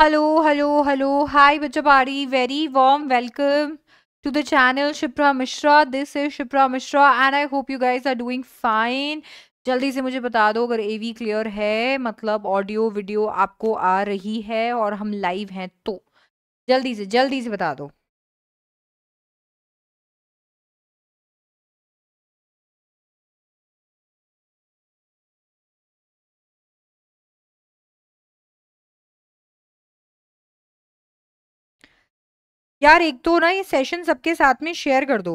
Hello hello hello hi बच्चों very warm welcome to the channel Shipra Mishra this is Shipra Mishra and I hope you guys are doing fine जल्दी से मुझे बता दो अगर एवी क्लियर है मतलब ऑडियो वीडियो आपको आ रही है और हम लाइव हैं तो जल्दी से जल्दी से बता दो यार एक तो ना ये सेशन सबके साथ में शेयर कर दो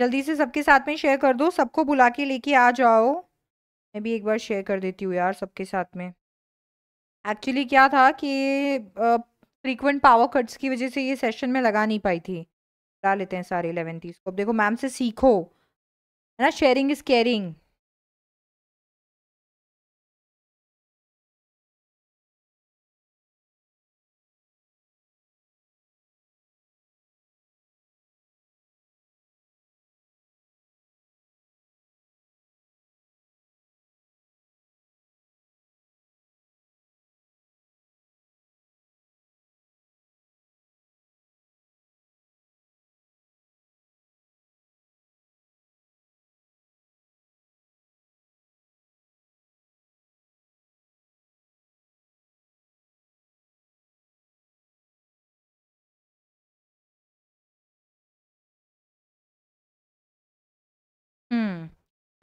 जल्दी से सबके साथ में शेयर कर दो सबको बुला के लेके आ जाओ मैं भी एक बार शेयर कर देती हूँ यार सबके साथ में एक्चुअली क्या था कि फ्रीक्वेंट पावर कट्स की वजह से ये सेशन में लगा नहीं पाई थी बुला लेते हैं सारे इलेवन तीस को अब देखो मैम से सीखो है ना शेयरिंग इज़ केयरिंग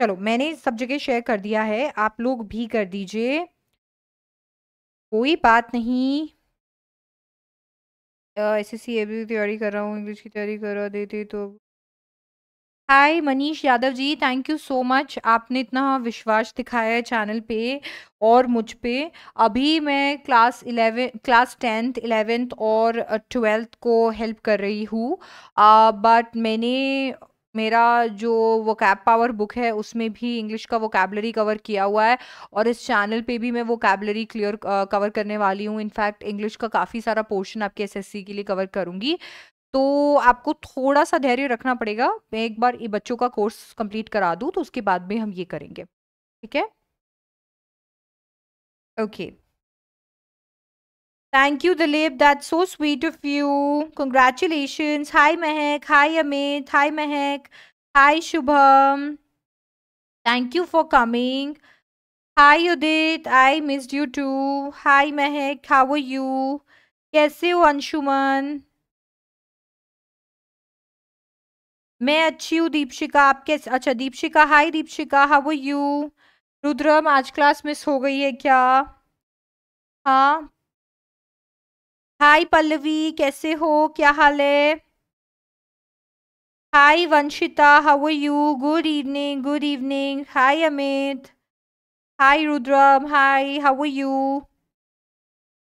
चलो मैंने सब जगह शेयर कर दिया है आप लोग भी कर दीजिए कोई बात नहीं एस एस सी ए तैयारी कर रहा हूँ इंग्लिश की तैयारी करा देती तो hi Manish Yadav ji thank you so much आपने इतना विश्वास दिखाया है चैनल पे और मुझ पे अभी मैं class eleven class tenth eleventh और ट्वेल्थ को हेल्प कर रही हूँ बट मैंने मेरा जो वो कैब पावर बुक है उसमें भी इंग्लिश का वो कैबलरी कवर किया हुआ है और इस चैनल पे भी मैं वो कैबलरी क्लियर कवर करने वाली हूँ इनफैक्ट इंग्लिश का काफ़ी सारा पोर्शन आपके एसएससी के लिए कवर करूँगी तो आपको थोड़ा सा धैर्य रखना पड़ेगा मैं एक बार ये बच्चों का कोर्स कंप्लीट करा दूँ तो उसके बाद में हम ये करेंगे ठीक है okay okay. Thank you Dilip that so sweet of you congratulation hi Mahak hi Amit hi Mahak hi Shubham thank you for coming hi Udit I miss you too hi Mahak how are you कैसे हो अंशुमन मैं अच्छी हूँ दीपशिका आप कैसे अच्छा Deepshikha hi Deepshikha how are you Rudram आज class miss हो गई है क्या हाँ हाय पल्लवी कैसे हो क्या हाल है hi Vanshita how are you good evening good evening hi Amit hi Rudram hi how are you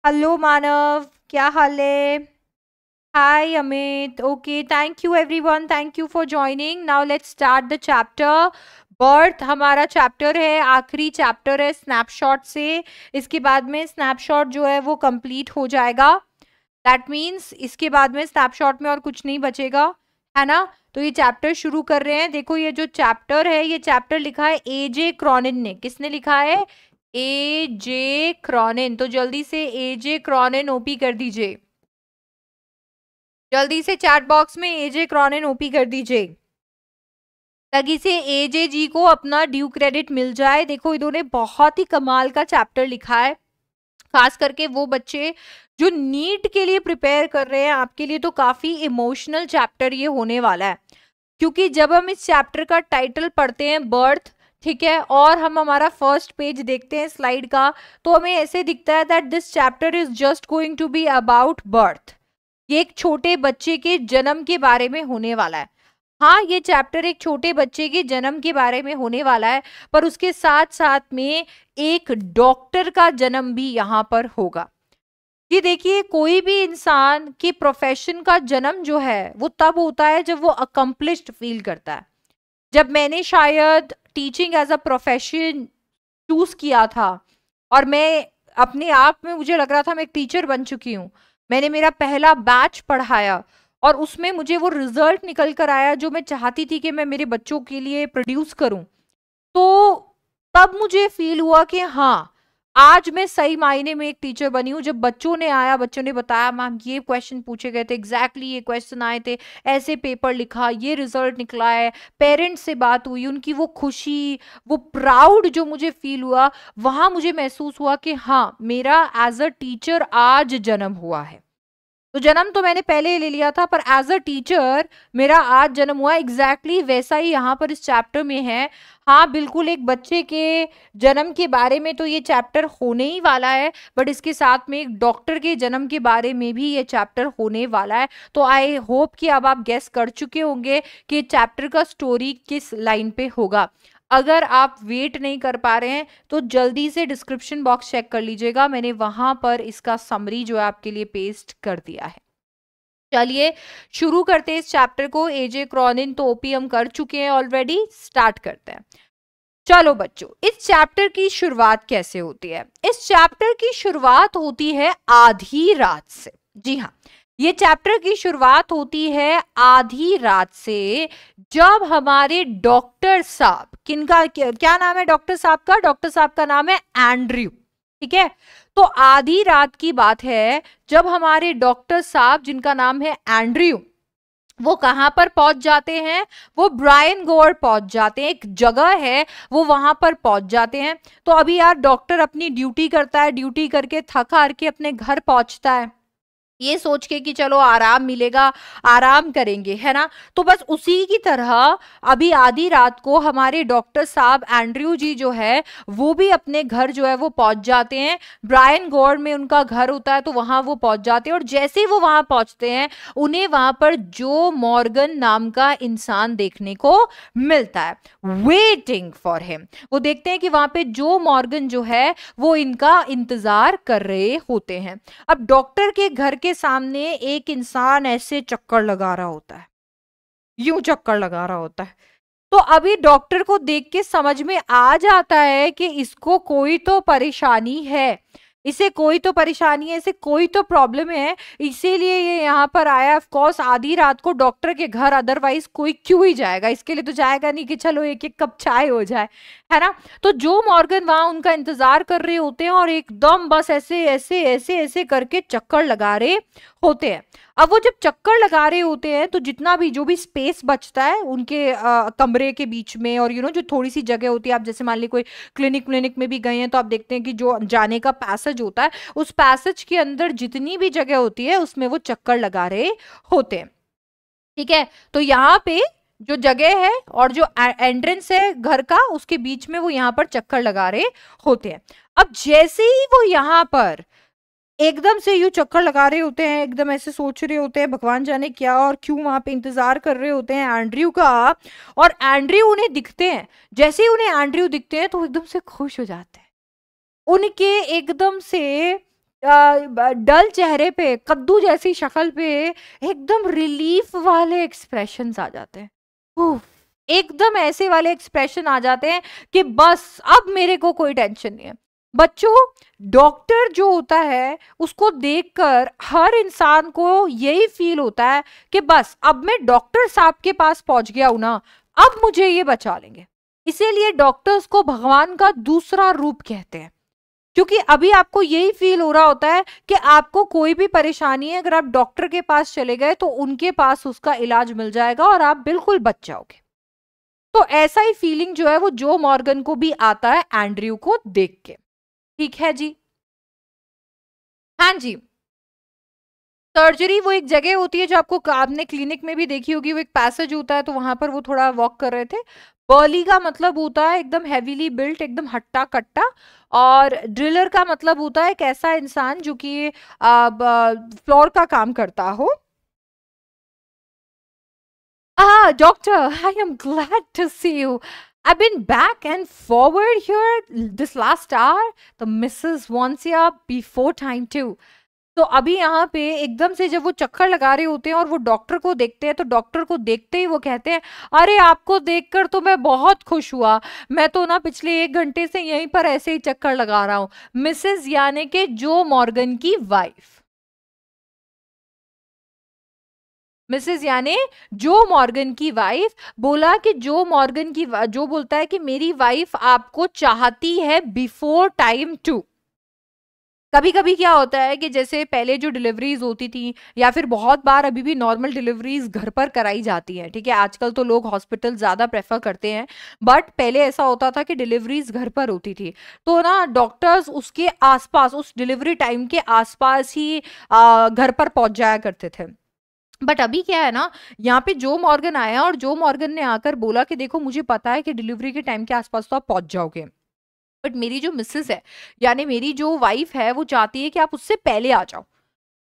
hello Manav क्या हाल है hi Amit okay thank you everyone thank you for joining now let's start the chapter birth हमारा चैप्टर है आखिरी chapter है snapshot से इसके बाद में स्नैपशॉट जो है वो कंप्लीट हो जाएगा दैट मीन्स इसके बाद में स्नैपशॉट में और कुछ नहीं बचेगा है ना तो ये चैप्टर शुरू कर रहे हैं देखो ये जो चैप्टर है ये चैप्टर लिखा है ए जे क्रॉनिन ने किसने लिखा है ए जे क्रॉनिन तो जल्दी से ए जे क्रॉनिन ओपी कर दीजिए जल्दी से चैट बॉक्स में ए जे क्रॉनिन ओपी कर दीजिए ताकि से ए जे जी को अपना ड्यू क्रेडिट मिल जाए देखो इन्होंने बहुत ही कमाल का चैप्टर लिखा है खास करके वो बच्चे जो नीट के लिए प्रिपेयर कर रहे हैं आपके लिए तो काफ़ी इमोशनल चैप्टर ये होने वाला है क्योंकि जब हम इस चैप्टर का टाइटल पढ़ते हैं बर्थ ठीक है और हम हमारा फर्स्ट पेज देखते हैं स्लाइड का तो हमें ऐसे दिखता है that this chapter is just going to be about birth ये एक छोटे बच्चे के जन्म के बारे में होने वाला है हाँ ये चैप्टर एक छोटे बच्चे के जन्म के बारे में होने वाला है पर उसके साथ साथ में एक डॉक्टर का जन्म भी यहाँ पर होगा ये देखिए कोई भी इंसान की प्रोफेशन का जन्म जो है वो तब होता है जब वो अकम्पलिश्ड फील करता है जब मैंने शायद teaching as a profession choose किया था और मैं अपने आप में मुझे लग रहा था मैं एक टीचर बन चुकी हूँ मैंने मेरा पहला बैच पढ़ाया और उसमें मुझे वो रिजल्ट निकल कर आया जो मैं चाहती थी कि मैं मेरे बच्चों के लिए प्रोड्यूस करूँ तो तब मुझे फील हुआ कि हाँ आज मैं सही मायने में एक टीचर बनी हूँ जब बच्चों ने आया बच्चों ने बताया मैम ये क्वेश्चन पूछे गए थे एग्जैक्टली ये क्वेश्चन आए थे ऐसे पेपर लिखा ये रिजल्ट निकला है पेरेंट्स से बात हुई उनकी वो खुशी वो प्राउड जो मुझे फील हुआ वहाँ मुझे महसूस हुआ कि हाँ मेरा एज अ टीचर आज जन्म हुआ है तो जन्म तो मैंने पहले ही ले लिया था पर एज अ टीचर मेरा आज जन्म हुआ एग्जैक्टली exactly वैसा ही यहाँ पर इस चैप्टर में है हाँ बिल्कुल एक बच्चे के जन्म के बारे में तो ये चैप्टर होने ही वाला है बट इसके साथ में एक डॉक्टर के जन्म के बारे में भी ये चैप्टर होने वाला है तो आई होप कि अब आप गेस कर चुके होंगे कि चैप्टर का स्टोरी किस लाइन पे होगा अगर आप वेट नहीं कर पा रहे हैं तो जल्दी से डिस्क्रिप्शन बॉक्स चेक कर लीजिएगा मैंने वहां पर इसका समरी जो है आपके लिए पेस्ट कर दिया है चलिए शुरू करते हैं इस चैप्टर को एजे क्रॉनिन तो ओपीएम कर चुके हैं ऑलरेडी स्टार्ट करते हैं चलो बच्चों इस चैप्टर की शुरुआत कैसे होती है इस चैप्टर की शुरुआत होती है आधी रात से जी हाँ ये चैप्टर की शुरुआत होती है आधी रात से जब हमारे डॉक्टर साहब किनका क्या नाम है डॉक्टर साहब का डॉक्टर साहब का नाम है एंड्रयू ठीक है तो आधी रात की बात है जब हमारे डॉक्टर साहब जिनका नाम है एंड्रयू वो कहाँ पर पहुंच जाते हैं वो ब्रायन गोअर पहुंच जाते हैं एक जगह है वो वहां पर पहुंच जाते हैं तो अभी यार डॉक्टर अपनी ड्यूटी करता है ड्यूटी करके थक हार के अपने घर पहुंचता है ये सोच के कि चलो आराम मिलेगा आराम करेंगे है ना तो बस उसी की तरह अभी आधी रात को हमारे डॉक्टर साहब एंड्रयू जी जो है वो भी अपने घर जो है वो पहुंच जाते हैं ब्रायन गौर में उनका घर होता है तो वहां वो पहुंच जाते हैं और जैसे वो वहां पहुंचते हैं उन्हें वहां पर जो मॉर्गन नाम का इंसान देखने को मिलता है वेटिंग फॉर हिम वो देखते हैं कि वहां पे जो मॉर्गन जो है वो इनका इंतजार कर रहे होते हैं अब डॉक्टर के घर के सामने एक इंसान ऐसे चक्कर लगा रहा होता है यूं चक्कर लगा रहा होता है तो अभी डॉक्टर को देख के समझ में आ जाता है कि इसको कोई तो परेशानी है इसे कोई तो परेशानी है इसे कोई तो प्रॉब्लम है इसीलिए ये यहाँ पर आया ऑफ कोर्स आधी रात को डॉक्टर के घर अदरवाइज कोई क्यों ही जाएगा इसके लिए तो जाएगा नहीं कि चलो एक एक कप चाय हो जाए है ना तो जो मॉर्गन वहां उनका इंतजार कर रहे होते हैं और एकदम बस ऐसे ऐसे ऐसे ऐसे करके चक्कर लगा रहे होते हैं अब वो जब चक्कर लगा रहे होते हैं तो जितना भी जो भी स्पेस बचता है उनके आ, कमरे के बीच में और यू you नो know, जो थोड़ी सी जगह होती है आप जैसे मान ली कोई क्लिनिक व्लिनिक में भी गए हैं तो आप देखते हैं कि जो जाने का पैसेज होता है उस पैसेज के अंदर जितनी भी जगह होती है उसमें वो चक्कर लगा रहे होते हैं ठीक है तो यहाँ पे जो जगह है और जो एंट्रेंस है घर का उसके बीच में वो यहाँ पर चक्कर लगा रहे होते हैं अब जैसे ही वो यहाँ पर एकदम से यूँ चक्कर लगा रहे होते हैं एकदम ऐसे सोच रहे होते हैं भगवान जाने क्या और क्यों वहाँ पे इंतजार कर रहे होते हैं एंड्रयू का और एंड्रयू उन्हें दिखते हैं जैसे ही उन्हें एंड्रयू दिखते हैं तो एकदम से खुश हो जाते हैं उनके एकदम से डल चेहरे पे कद्दू जैसी शक्ल पे एकदम रिलीफ वाले एक्सप्रेशन आ जाते हैं एकदम ऐसे वाले एक्सप्रेशन आ जाते हैं कि बस अब मेरे को कोई टेंशन नहीं है बच्चों डॉक्टर जो होता है उसको देखकर हर इंसान को यही फील होता है कि बस अब मैं डॉक्टर साहब के पास पहुंच गया हूं ना अब मुझे ये बचा लेंगे इसीलिए डॉक्टर्स को भगवान का दूसरा रूप कहते हैं क्योंकि अभी आपको यही फील हो रहा होता है कि आपको कोई भी परेशानी है अगर आप डॉक्टर के पास चले गए तो उनके पास उसका इलाज मिल जाएगा और आप बिल्कुल बच जाओगे तो ऐसा ही फीलिंग जो है वो जो मॉर्गन को भी आता है एंड्रयू को देख के ठीक है जी हाँ जी सर्जरी वो एक जगह होती है जो आपको आपने क्लिनिक में भी देखी होगी वो एक पैसेज होता है तो वहां पर वो थोड़ा वॉक कर रहे थे बर्ली का मतलब होता है एकदम हैवीली बिल्ट एकदम हट्टा कट्टा और ड्रिलर का मतलब होता है एक ऐसा इंसान जो कि फ्लोर का काम करता हो doctor I am glad to see you I've been back and forward here this last hour. तो मिसेस वॉन्सिया बिफोर टाइम टू तो अभी यहाँ पे एकदम से जब वो चक्कर लगा रहे होते हैं और वो डॉक्टर को देखते हैं तो डॉक्टर को देखते ही वो कहते हैं अरे आपको देखकर तो मैं बहुत खुश हुआ मैं तो ना पिछले एक घंटे से यहीं पर ऐसे ही चक्कर लगा रहा हूँ मिसेज यानी कि जो मॉर्गन की वाइफ मिसेस यानी जो मॉर्गन की वाइफ बोला कि जो मॉर्गन की जो बोलता है कि मेरी वाइफ आपको चाहती है बिफोर टाइम टू कभी कभी क्या होता है कि जैसे पहले जो डिलीवरीज होती थी या फिर बहुत बार अभी भी नॉर्मल डिलीवरीज घर पर कराई जाती हैं ठीक है आजकल तो लोग हॉस्पिटल ज़्यादा प्रेफर करते हैं बट पहले ऐसा होता था कि डिलीवरीज घर पर होती थी तो ना डॉक्टर्स उसके आसपास उस डिलीवरी टाइम के आसपास ही आ, घर पर पहुंच जाया करते थे बट अभी क्या है ना यहाँ पे जो मॉर्गन आया और जो मॉर्गन ने आकर बोला कि देखो मुझे पता है कि डिलीवरी के टाइम के आसपास तो आप पहुंच जाओगे बट मेरी जो मिसेस है यानी मेरी जो वाइफ है वो चाहती है कि आप उससे पहले आ जाओ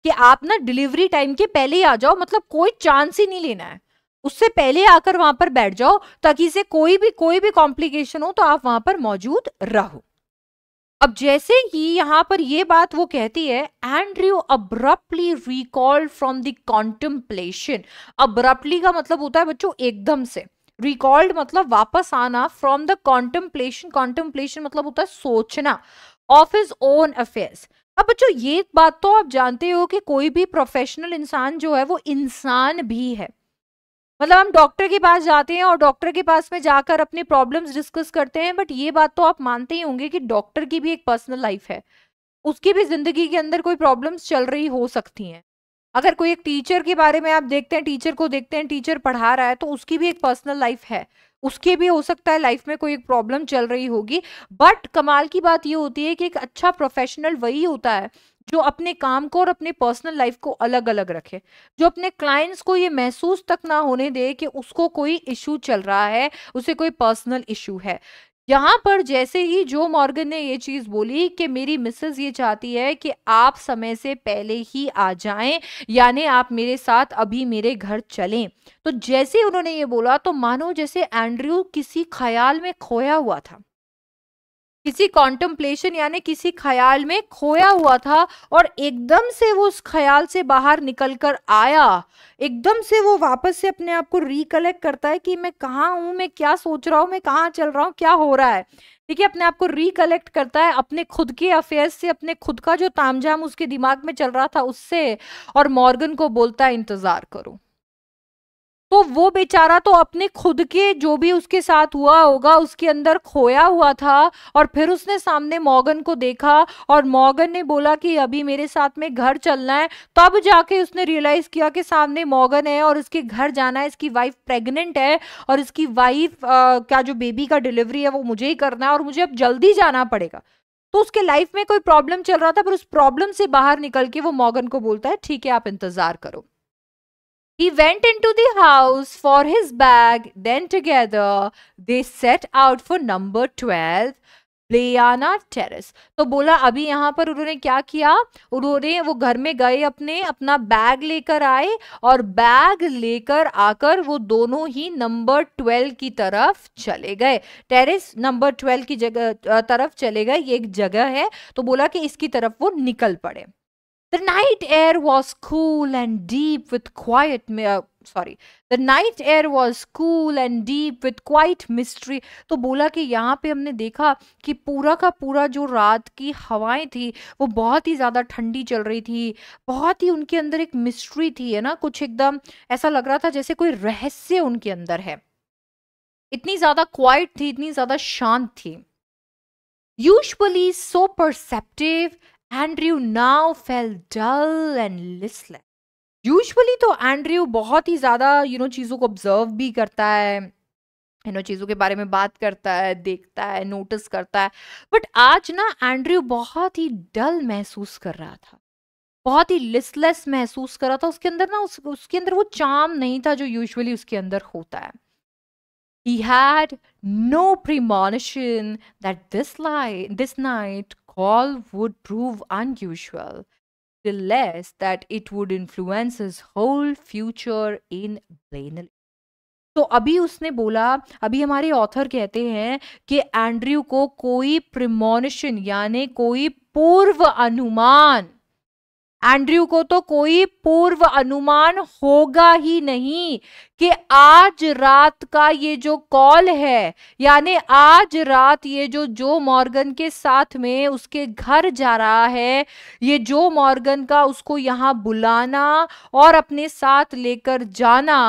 कि आप ना डिलीवरी टाइम के पहले ही आ जाओ मतलब कोई चांस ही नहीं लेना है उससे पहले आकर वहां पर बैठ जाओ ताकि इसे कोई भी कोई भी कॉम्प्लिकेशन हो तो आप वहां पर मौजूद रहो अब जैसे ही यहाँ पर ये बात वो कहती है Andrew abruptly recall from the contemplation abruptly का मतलब होता है बच्चों एकदम से रिकॉल्ड मतलब वापस आना फ्रॉम द कॉन्टम्पलेशन कॉन्टम्पलेशन मतलब होता है सोचना ऑफ हिज ओन अफेयर्स अब बच्चों ये बात तो आप जानते हो कि कोई भी प्रोफेशनल इंसान जो है वो इंसान भी है मतलब हम डॉक्टर के पास जाते हैं और डॉक्टर के पास में जाकर अपने प्रॉब्लम्स डिस्कस करते हैं बट ये बात तो आप मानते ही होंगे कि डॉक्टर की भी एक पर्सनल लाइफ है उसकी भी ज़िंदगी के अंदर कोई प्रॉब्लम्स चल रही हो सकती हैं अगर कोई एक टीचर के बारे में आप देखते हैं टीचर को देखते हैं टीचर पढ़ा रहा है तो उसकी भी एक पर्सनल लाइफ है उसके भी हो सकता है लाइफ में कोई एक प्रॉब्लम चल रही होगी बट कमाल की बात ये होती है कि एक अच्छा प्रोफेशनल वही होता है जो अपने काम को और अपने पर्सनल लाइफ को अलग अलग रखे जो अपने क्लाइंट्स को ये महसूस तक ना होने दे कि उसको कोई इशू चल रहा है उसे कोई पर्सनल इशू है यहाँ पर जैसे ही जो मॉर्गन ने ये चीज़ बोली कि मेरी मिसेज ये चाहती है कि आप समय से पहले ही आ जाएं यानी आप मेरे साथ अभी मेरे घर चलें तो जैसे उन्होंने ये बोला तो मानो जैसे एंड्रयू किसी ख्याल में खोया हुआ था किसी कॉन्टम्पलेशन यानी किसी ख्याल में खोया हुआ था और एकदम से वो उस ख्याल से बाहर निकल कर आया एकदम से वो वापस से अपने आप को रिकलेक्ट करता है कि मैं कहाँ हूँ मैं क्या सोच रहा हूँ मैं कहाँ चल रहा हूँ क्या हो रहा है ठीक है अपने आप को रिकलेक्ट करता है अपने खुद के अफेयर्स से अपने खुद का जो तामझाम उसके दिमाग में चल रहा था उससे और मॉर्गन को बोलता है इंतज़ार करो तो वो बेचारा तो अपने खुद के जो भी उसके साथ हुआ होगा उसके अंदर खोया हुआ था और फिर उसने सामने मॉगन को देखा और मॉगन ने बोला कि अभी मेरे साथ में घर चलना है तब जाके उसने रियलाइज किया कि सामने मॉगन है और इसके घर जाना है इसकी वाइफ प्रेग्नेंट है और इसकी वाइफ क्या जो बेबी का डिलीवरी है वो मुझे ही करना है और मुझे अब जल्दी जाना पड़ेगा तो उसके लाइफ में कोई प्रॉब्लम चल रहा था पर उस प्रॉब्लम से बाहर निकल के वो मॉगन को बोलता है ठीक है आप इंतजार करो He went into the house for his bag. Then together they set out for number 12. Terrace तो बोला अभी यहाँ पर उन्होंने क्या किया उन्होंने वो घर में गए अपने अपना बैग लेकर आए और बैग लेकर आकर वो दोनों ही नंबर ट्वेल्व की तरफ चले गए टेरेस नंबर ट्वेल्व की जगह तरफ चले गए ये एक जगह है तो बोला कि इसकी तरफ वो निकल पड़े The night air was cool and deep with quiet. Uh, sorry. The night air was cool and deep with quiet mystery. तो बोला कि यहाँ पे हमने देखा कि पूरा का पूरा जो रात की हवाएं थी वो बहुत ही ज़्यादा ठंडी चल रही थी बहुत ही उनके अंदर एक मिस्ट्री थी है ना कुछ एकदम ऐसा लग रहा था जैसे कोई रहस्य उनके अंदर है इतनी ज़्यादा क्वाइट थी इतनी ज़्यादा शांत थी usually so perceptive Andrew now felt dull and listless usually तो एंड्रयू बहुत ही ज़्यादा यू नो चीज़ों को ऑब्जर्व भी करता है यू नो चीज़ों के बारे में बात करता है देखता है नोटिस करता है बट आज ना एंड्रयू बहुत ही डल महसूस कर रहा था बहुत ही लिसलेस महसूस कर रहा था उसके अंदर ना उस, उसके अंदर वो चाम नहीं था जो यूजली उसके अंदर होता है he had no premonition that this light this night call would prove unusual, the less that it would influence his whole future in Blainley. तो अभी उसने बोला अभी हमारे ऑथर कहते हैं कि एंड्रयू को कोई प्रिमोनिशन यानी कोई पूर्व अनुमान एंड्रयू को तो कोई पूर्व अनुमान होगा ही नहीं कि आज रात का ये जो कॉल है यानी आज रात ये जो जो मॉर्गन के साथ में उसके घर जा रहा है ये जो मॉर्गन का उसको यहाँ बुलाना और अपने साथ लेकर जाना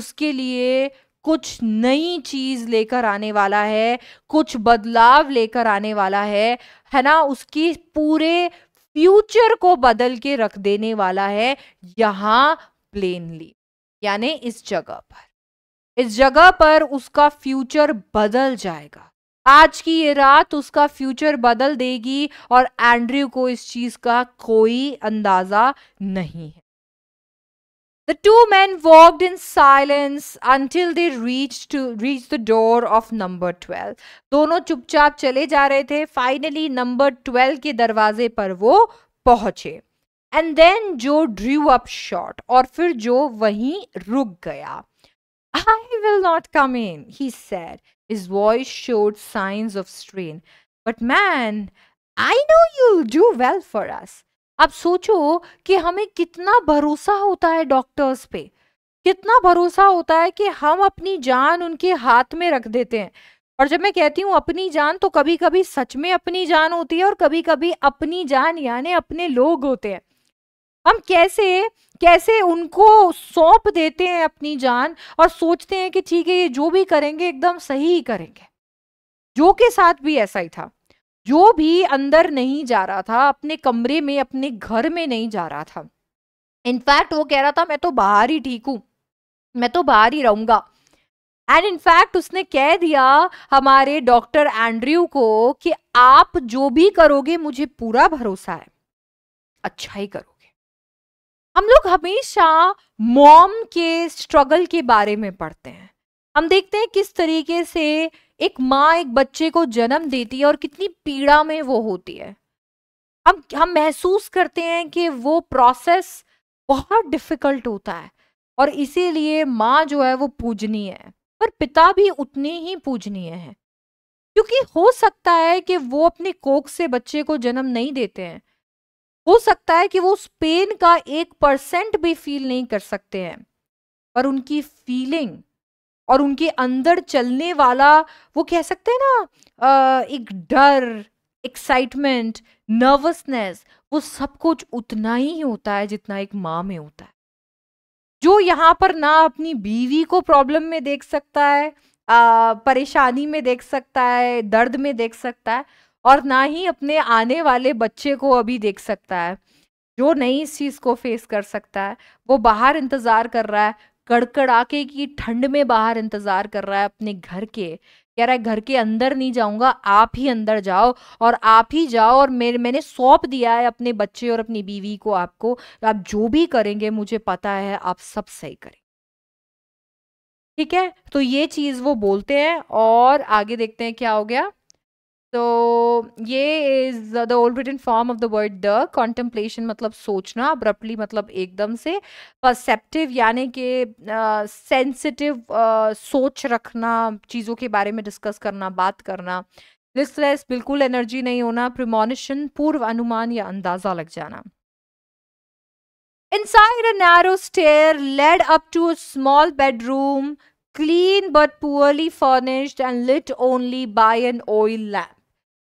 उसके लिए कुछ नई चीज लेकर आने वाला है कुछ बदलाव लेकर आने वाला है है ना उसकी पूरे फ्यूचर को बदल के रख देने वाला है यहां प्लेनली यानी इस जगह पर इस जगह पर उसका फ्यूचर बदल जाएगा आज की ये रात उसका फ्यूचर बदल देगी और एंड्रयू को इस चीज का कोई अंदाजा नहीं है The two men walked in silence until they reached to reach the door of number 12. दोनों चुपचाप चले जा रहे थे Finally, number 12 के दरवाजे पर वो पहुंचे And then Joe drew up short, और फिर Joe वहीं रुक गया I will not come in, he said. His voice showed signs of strain. But man, I know you'll do well for us. आप सोचो कि हमें कितना भरोसा होता है डॉक्टर्स पे कितना भरोसा होता है कि हम अपनी जान उनके हाथ में रख देते हैं और जब मैं कहती हूँ अपनी जान तो कभी कभी सच में अपनी जान होती है और कभी कभी अपनी जान यानी अपने लोग होते हैं हम कैसे कैसे उनको सौंप देते हैं अपनी जान और सोचते हैं कि ठीक है ये जो भी करेंगे एकदम सही ही करेंगे जो के साथ भी ऐसा ही था जो भी अंदर नहीं जा रहा था अपने कमरे में अपने घर में नहीं जा रहा था इनफैक्ट वो कह रहा था मैं तो बाहर ही ठीक हूँ मैं तो बाहर ही रहूंगा एंड इनफैक्ट उसने कह दिया हमारे डॉक्टर एंड्रयू को कि आप जो भी करोगे मुझे पूरा भरोसा है अच्छा ही करोगे हम लोग हमेशा मॉम के स्ट्रगल के बारे में पढ़ते हैं हम देखते हैं किस तरीके से एक माँ एक बच्चे को जन्म देती है और कितनी पीड़ा में वो होती है हम हम महसूस करते हैं कि वो प्रोसेस बहुत डिफिकल्ट होता है और इसीलिए माँ जो है वो पूजनीय है पर पिता भी उतने ही पूजनीय है क्योंकि हो सकता है कि वो अपने कोख से बच्चे को जन्म नहीं देते हैं हो सकता है कि वो उस पेन का एक परसेंट भी फील नहीं कर सकते हैं पर उनकी फीलिंग और उनके अंदर चलने वाला वो कह सकते हैं ना एक डर एक्साइटमेंट नर्वसनेस वो सब कुछ उतना ही होता है जितना एक माँ में होता है जो यहाँ पर ना अपनी बीवी को प्रॉब्लम में देख सकता है परेशानी में देख सकता है दर्द में देख सकता है और ना ही अपने आने वाले बच्चे को अभी देख सकता है जो नहीं इस चीज़ को फेस कर सकता है वो बाहर इंतज़ार कर रहा है कड़कड़ाके की ठंड में बाहर इंतज़ार कर रहा है अपने घर के कह रहा है घर के अंदर नहीं जाऊंगा आप ही अंदर जाओ और आप ही जाओ और मेरे मैंने सौंप दिया है अपने बच्चे और अपनी बीवी को आपको आप जो भी करेंगे मुझे पता है आप सब सही करें ठीक है तो ये चीज़ वो बोलते हैं और आगे देखते हैं क्या हो गया तो ये is the old written form of the word the contemplation मतलब सोचना अब्रप्टली मतलब एकदम से परसेप्टिव यानी कि सेंसिटिव सोच रखना चीज़ों के बारे में डिस्कस करना बात करना लिस्टलेस बिल्कुल एनर्जी नहीं होना प्रिमोनिशन पूर्व अनुमान या अंदाज़ा लग जाना Inside a narrow stair led up to a small bedroom, clean but poorly furnished and lit only by an oil lamp.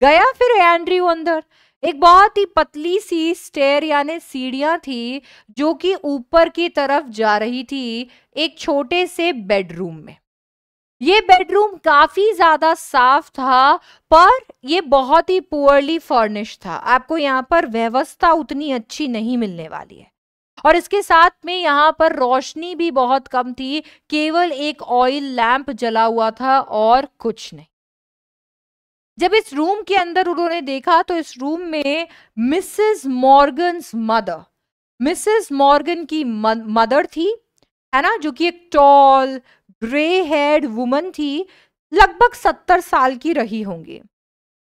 गया फिर एंड्रयू अंदर एक बहुत ही पतली सी स्टेयर यानी सीढ़ियां थी जो कि ऊपर की तरफ जा रही थी एक छोटे से बेडरूम में ये बेडरूम काफी ज्यादा साफ था पर यह बहुत ही पुअरली फर्निश था आपको यहाँ पर व्यवस्था उतनी अच्छी नहीं मिलने वाली है और इसके साथ में यहाँ पर रोशनी भी बहुत कम थी केवल एक ऑयल लैंप जला हुआ था और कुछ नहीं जब इस रूम के अंदर उन्होंने देखा तो इस रूम में Mrs Morgan's mother Mrs Morgan की मदर थी है ना जो कि एक टॉल ग्रे हेड वुमन थी लगभग सत्तर साल की रही होंगी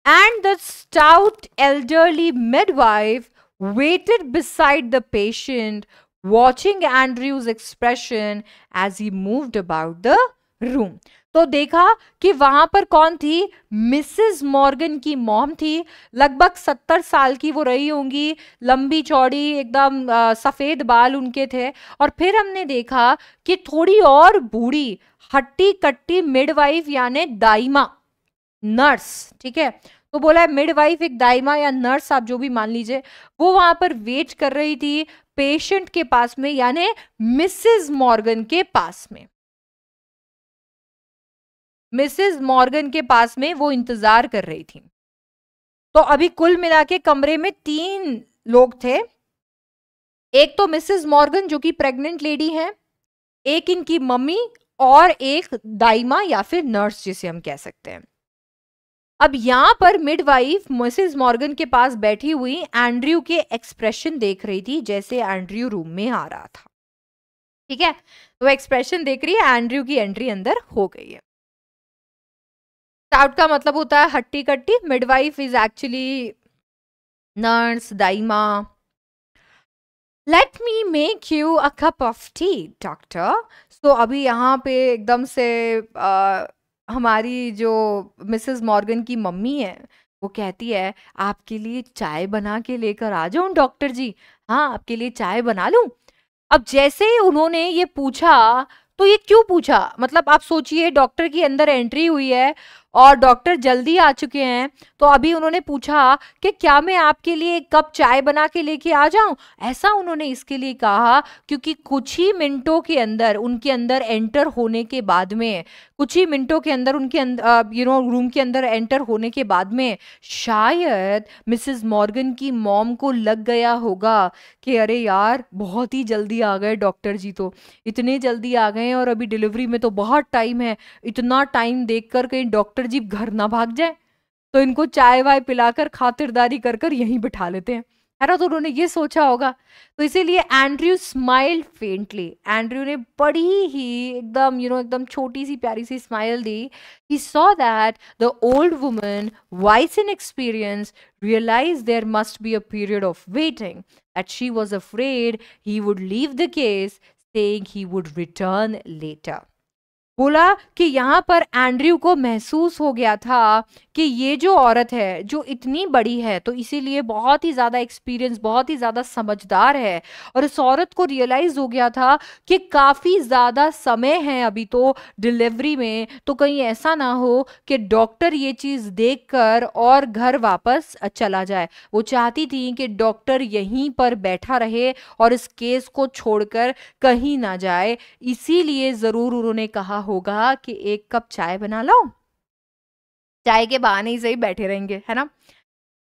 and the stout elderly midwife waited beside the patient watching Andrew's expression as he moved about the room तो देखा कि वहां पर कौन थी मिसेस मॉर्गन की मॉम थी लगभग सत्तर साल की वो रही होंगी लंबी चौड़ी एकदम सफ़ेद बाल उनके थे और फिर हमने देखा कि थोड़ी और बूढ़ी हट्टी कट्टी मिडवाइफ यानी दाइमा नर्स ठीक है तो बोला है मिडवाइफ एक दाइमा या नर्स आप जो भी मान लीजिए वो वहां पर वेट कर रही थी पेशेंट के पास में यानी मिसेस मॉर्गन के पास में मिसेस मॉर्गन के पास में वो इंतजार कर रही थी तो अभी कुल मिला के कमरे में तीन लोग थे एक तो मिसेस मॉर्गन जो कि प्रेग्नेंट लेडी हैं एक इनकी मम्मी और एक दाइमा या फिर नर्स जिसे हम कह सकते हैं अब यहां पर मिडवाइफ मिसेस मॉर्गन के पास बैठी हुई एंड्रयू के एक्सप्रेशन देख रही थी जैसे एंड्रयू रूम में आ रहा था ठीक है तो एक्सप्रेशन देख रही है एंड्रयू की एंट्री अंदर हो गई है स्टाउट का मतलब होता है हट्टी कट्टी मिडवाइफ इज एक्चुअली नर्स दाइमा let me make you a cup of tea doctor so अभी यहाँ पे एकदम से आ, हमारी जो मिसेस मॉर्गन की मम्मी है वो कहती है आपके लिए चाय बना के लेकर आ जाऊ डॉक्टर जी हाँ आपके लिए चाय बना लू अब जैसे ही उन्होंने ये पूछा तो ये क्यों पूछा मतलब आप सोचिए डॉक्टर की अंदर एंट्री हुई है और डॉक्टर जल्दी आ चुके हैं तो अभी उन्होंने पूछा कि क्या मैं आपके लिए एक कप चाय बना के लेके आ जाऊं ऐसा उन्होंने इसके लिए कहा क्योंकि कुछ ही मिनटों के अंदर उनके अंदर एंटर होने के बाद में कुछ ही मिनटों के अंदर उनके यू नो रूम के अंदर एंटर होने के बाद में शायद मिसेस मॉर्गन की मॉम को लग गया होगा कि अरे यार बहुत ही जल्दी आ गए डॉक्टर जी तो इतने जल्दी आ गए और अभी डिलीवरी में तो बहुत टाइम है इतना टाइम देख कर कहीं डॉक्टर जी घर ना भाग जाए तो इनको चाय वाय पिलाकर खातिरदारी कर कर यहीं बिठा लेते हैं है ना तो उन्होंने ये सोचा होगा तो इसीलिए एंड्रयू स्माइल फेंटली एंड्रयू ने बड़ी ही एकदम यू नो एकदम छोटी सी प्यारी सी स्माइल दी he saw that the old woman wise in experience realise there must be a period of waiting at she was afraid he would leave the case saying he would return later बोला कि यहाँ पर Andrew को महसूस हो गया था कि ये जो औरत है जो इतनी बड़ी है तो इसीलिए बहुत ही ज़्यादा एक्सपीरियंस बहुत ही ज़्यादा समझदार है और इस औरत को रियलाइज़ हो गया था कि काफ़ी ज़्यादा समय है अभी तो डिलीवरी में तो कहीं ऐसा ना हो कि डॉक्टर ये चीज़ देख कर और घर वापस चला जाए वो चाहती थी कि डॉक्टर यहीं पर बैठा रहे और इस केस को छोड़कर कहीं ना जाए इसीलिए ज़रूर उन्होंने कहा होगा कि एक कप चाय बना लो चाय के बहाने ही सही बैठे रहेंगे है ना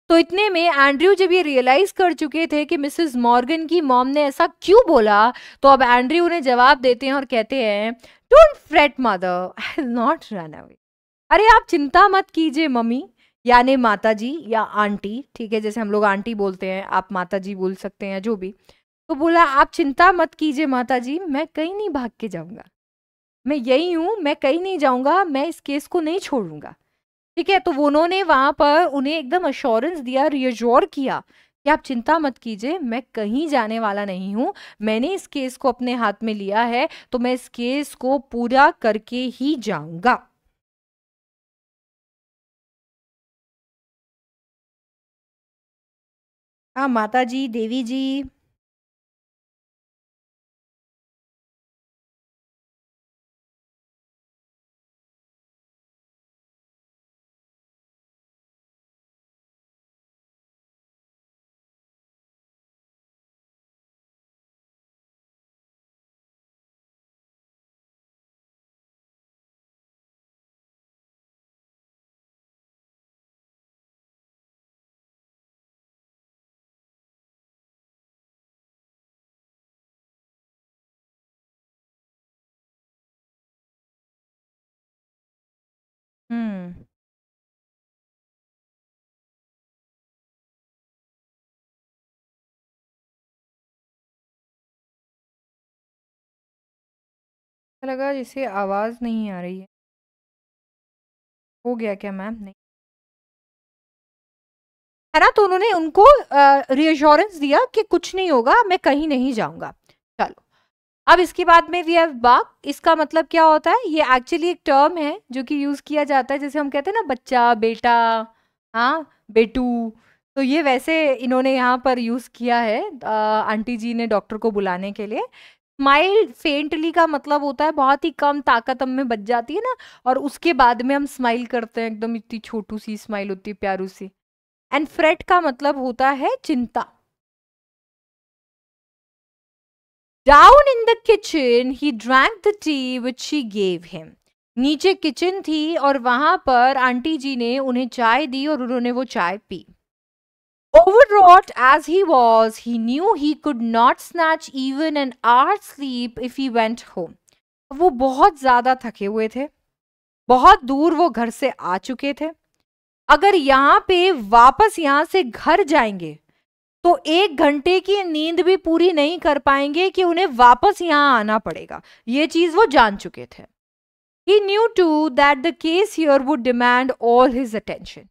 तो इतने में एंड्रयू जब ये रियलाइज कर चुके थे कि मिसेस मॉर्गन की मॉम ने ऐसा क्यों बोला तो अब एंड्रयू ने जवाब देते हैं और कहते हैं don't fret mother I will not run away अरे आप चिंता मत कीजिए मम्मी यानी माता जी या आंटी ठीक है जैसे हम लोग आंटी बोलते हैं आप माता जी बोल सकते हैं जो भी तो बोला आप चिंता मत कीजिए माता जी मैं कहीं नहीं भाग के जाऊंगा मैं यही हूँ मैं कहीं नहीं जाऊँगा मैं इस केस को नहीं छोड़ूंगा ठीक है तो उन्होंने वहाँ पर उन्हें एकदम अश्योरेंस दिया रियजोर किया कि आप चिंता मत कीजिए मैं कहीं जाने वाला नहीं हूँ मैंने इस केस को अपने हाथ में लिया है तो मैं इस केस को पूरा करके ही जाऊंगा हाँ माता जी देवी जी Hmm. लगा जिसे आवाज़ नहीं आ रही है। हो गया क्या मैम? नहीं। है ना? तो उन्होंने उनको अ, दिया कि कुछ नहीं होगा, मैं कहीं नहीं जाऊंगा अब इसके बाद में वी हैव बाग इसका मतलब क्या होता है ये एक्चुअली एक टर्म है जो कि यूज़ किया जाता है जैसे हम कहते हैं ना बच्चा बेटा हाँ बेटू तो ये वैसे इन्होंने यहाँ पर यूज़ किया है आ, आंटी जी ने डॉक्टर को बुलाने के लिए स्माइल फेंटली का मतलब होता है बहुत ही कम ताकत हम में बच जाती है ना और उसके बाद में हम स्माइल करते हैं एकदम इतनी छोटू सी स्माइल होती है प्यारू सी एंड फ्रेट का मतलब होता है चिंता down in the kitchen he drank the tea which she gave him नीचे किचन थी और वहां पर आंटी जी ने उन्हें चाय दी और उन्होंने वो चाय पी Overwrought as he was, he knew he could not snatch even an hour's sleep if he went home. वो बहुत ज़्यादा थके हुए थे बहुत दूर वो घर से आ चुके थे अगर यहाँ पे वापस यहाँ से घर जाएंगे तो एक घंटे की नींद भी पूरी नहीं कर पाएंगे कि उन्हें वापस यहाँ आना पड़ेगा ये चीज वो जान चुके थे he knew to that the case here would demand all his attention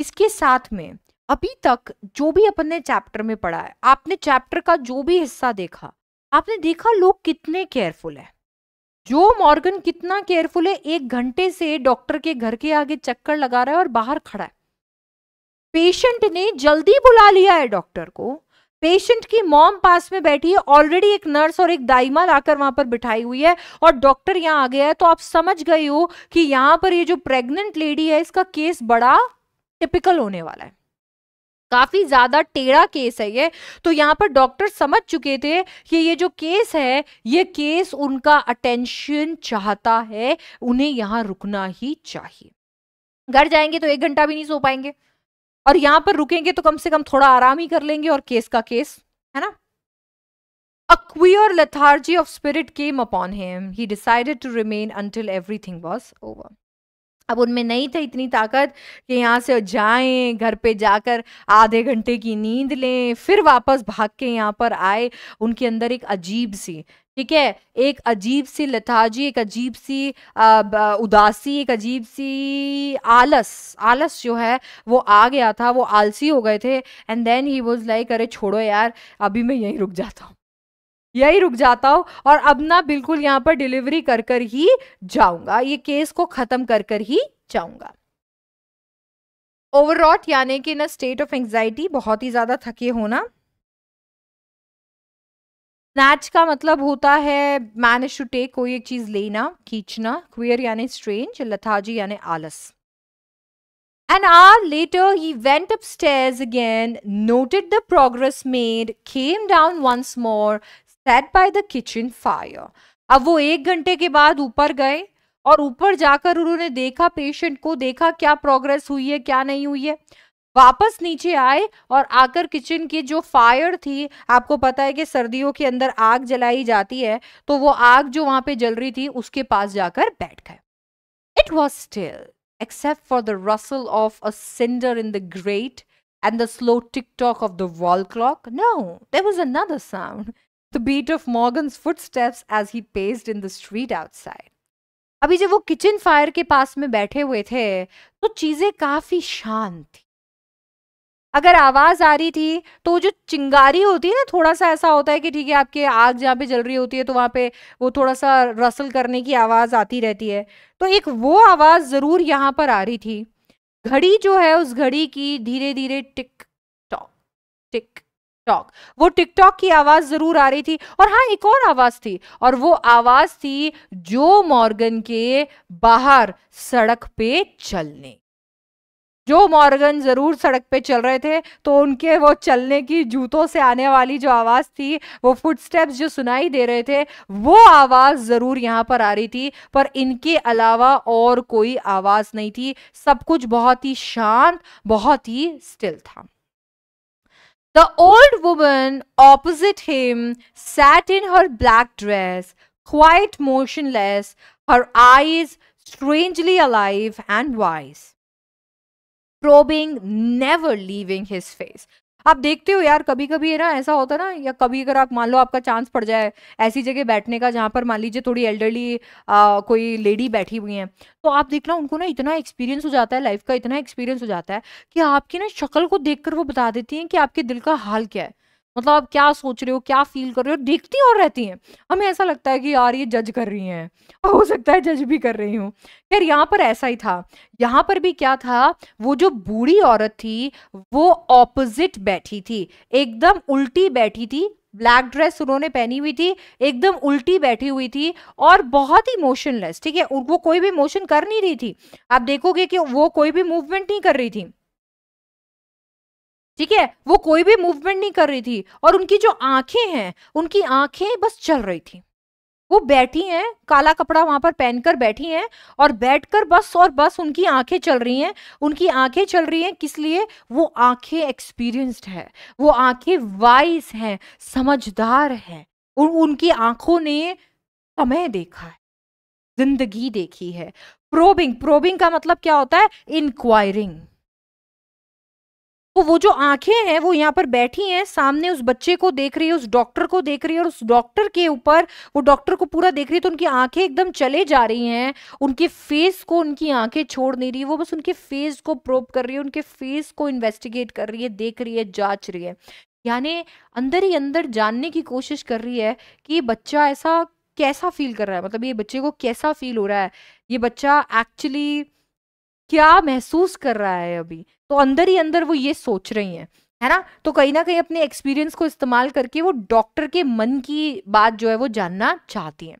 इसके साथ में अभी तक जो भी अपन ने चैप्टर में पढ़ा है आपने चैप्टर का जो भी हिस्सा देखा आपने देखा लोग कितने केयरफुल हैं जो मॉर्गन कितना केयरफुल है एक घंटे से डॉक्टर के घर के आगे चक्कर लगा रहा है और बाहर खड़ा है पेशेंट ने जल्दी बुला लिया है डॉक्टर को पेशेंट की मॉम पास में बैठी है ऑलरेडी एक नर्स और एक दाइमा लाकर वहां पर बिठाई हुई है और डॉक्टर यहाँ आ गया है तो आप समझ गए हो कि यहाँ पर ये जो प्रेग्नेंट लेडी है इसका केस बड़ा टिपिकल होने वाला है काफ़ी ज़्यादा टेढ़ा केस है ये तो यहाँ पर डॉक्टर समझ चुके थे कि ये जो केस है ये केस उनका अटेंशन चाहता है उन्हें यहाँ रुकना ही चाहिए घर जाएंगे तो एक घंटा भी नहीं सो पाएंगे और यहां पर रुकेंगे तो कम से कम थोड़ा आराम ही कर लेंगे और केस का केस है ना a queer lethargy of spirit came upon him he decided to remain remain everything was over अब उनमें नहीं था इतनी ताकत कि यहाँ से जाएं घर पे जाकर आधे घंटे की नींद लें फिर वापस भाग के यहाँ पर आए उनके अंदर एक अजीब सी ठीक है एक अजीब सी लथाजी एक अजीब सी उदासी एक अजीब सी आलस आलस जो है वो आ गया था वो आलसी हो गए थे and then he was like अरे छोड़ो यार अभी मैं यहीं रुक जाता हूँ यही रुक जाता हूँ और अब ना बिल्कुल यहाँ पर डिलीवरी कर कर ही जाऊंगा ये केस को ख़त्म कर कर ही जाऊंगा ओवरऑट यानी कि ना स्टेट ऑफ एंग्जाइटी बहुत ही ज़्यादा थके होना स्नैच का मतलब होता है मैनेज टू टेक कोई एक चीज लेना खींचना क्वियर यानी स्ट्रेंज लथाजी यानी आलस hour later he went up stairs again noted the progress made came down once more sat by the kitchen fire अब वो एक घंटे के बाद ऊपर गए और ऊपर जाकर उन्होंने देखा पेशेंट को देखा क्या प्रोग्रेस हुई है क्या नहीं हुई है वापस नीचे आए और आकर किचन की जो फायर थी आपको पता है कि सर्दियों के अंदर आग जलाई जाती है तो वो आग जो वहां पे जल रही थी उसके पास जाकर बैठ गए it was still except for the rustle of a cinder in the grate and the slow tick tock of the wall clock No, there was sound beat of beat foot Morgan's as he paced in the street outside अभी जब वो kitchen fire के पास में बैठे हुए थे तो चीजें काफी शांत थी अगर आवाज़ आ रही थी तो जो चिंगारी होती है ना थोड़ा सा ऐसा होता है कि ठीक है आपके आग जहाँ पे जल रही होती है तो वहाँ पे वो थोड़ा सा रसल करने की आवाज़ आती रहती है तो एक वो आवाज़ ज़रूर यहाँ पर आ रही थी घड़ी जो है उस घड़ी की धीरे धीरे टिक टॉक टिक टॉक वो टिकटॉक की आवाज़ ज़रूर आ रही थी और हाँ एक और आवाज़ थी और वो आवाज़ थी जो मॉर्गन के बाहर सड़क पे चलने जो मॉर्गन ज़रूर सड़क पे चल रहे थे तो उनके वो चलने की जूतों से आने वाली जो आवाज़ थी वो फुटस्टेप्स जो सुनाई दे रहे थे वो आवाज़ ज़रूर यहाँ पर आ रही थी पर इनके अलावा और कोई आवाज़ नहीं थी सब कुछ बहुत ही शांत बहुत ही स्टिल था the old woman opposite him sat in her black dress quite motionless her eyes strangely alive and wise probing never leaving his face आप देखते हो यार कभी कभी है ना ऐसा होता ना या कभी अगर आप मान लो आपका चांस पड़ जाए ऐसी जगह बैठने का जहाँ पर मान लीजिए थोड़ी एल्डरली कोई लेडी बैठी हुई है तो आप देखना उनको ना इतना एक्सपीरियंस हो जाता है लाइफ का इतना एक्सपीरियंस हो जाता है कि आपकी ना शक्ल को देख वो बता देती हैं कि आपके दिल का हाल क्या है मतलब आप क्या सोच रहे हो क्या फील कर रहे हो देखती और रहती हैं हमें ऐसा लगता है कि यार ये जज कर रही हैं और हो सकता है जज भी कर रही हूँ खैर यहाँ पर ऐसा ही था यहाँ पर भी क्या था वो जो बूढ़ी औरत थी वो ऑपोजिट बैठी थी एकदम उल्टी बैठी थी ब्लैक ड्रेस उन्होंने पहनी हुई थी एकदम उल्टी बैठी हुई थी और बहुत ही मोशनलेस ठीक है वो कोई भी मोशन कर नहीं रही थी आप देखोगे कि वो कोई भी मूवमेंट नहीं कर रही थी ठीक है वो कोई भी मूवमेंट नहीं कर रही थी और उनकी जो आंखें हैं उनकी आंखें बस चल रही थी वो बैठी हैं काला कपड़ा वहां पर पहनकर बैठी हैं और बैठकर बस और बस उनकी आंखें चल रही हैं उनकी आंखें चल रही हैं किस लिए वो आंखें एक्सपीरियंस्ड है वो आंखें वाइज हैं समझदार हैं उन, उनकी आंखों ने समय देखा है जिंदगी देखी है प्रोबिंग प्रोबिंग का मतलब क्या होता है इंक्वायरिंग तो वो जो आंखें हैं वो यहाँ पर बैठी हैं सामने उस बच्चे को देख रही है उस डॉक्टर को देख रही है और उस डॉक्टर के ऊपर वो डॉक्टर को पूरा देख रही है तो उनकी आंखें एकदम चले जा रही हैं उनके फेस को उनकी आंखें छोड़ नहीं रही वो बस उनके फेस को प्रोप कर रही है उनके फेस को इन्वेस्टिगेट कर रही है देख रही है जांच रही है यानी अंदर ही अंदर जानने की कोशिश कर रही है कि ये बच्चा ऐसा कैसा फील कर रहा है मतलब ये बच्चे को कैसा फील हो रहा है ये बच्चा एक्चुअली क्या महसूस कर रहा है अभी तो अंदर ही अंदर वो ये सोच रही हैं है ना तो कहीं ना कहीं अपने एक्सपीरियंस को इस्तेमाल करके वो डॉक्टर के मन की बात जो है वो जानना चाहती हैं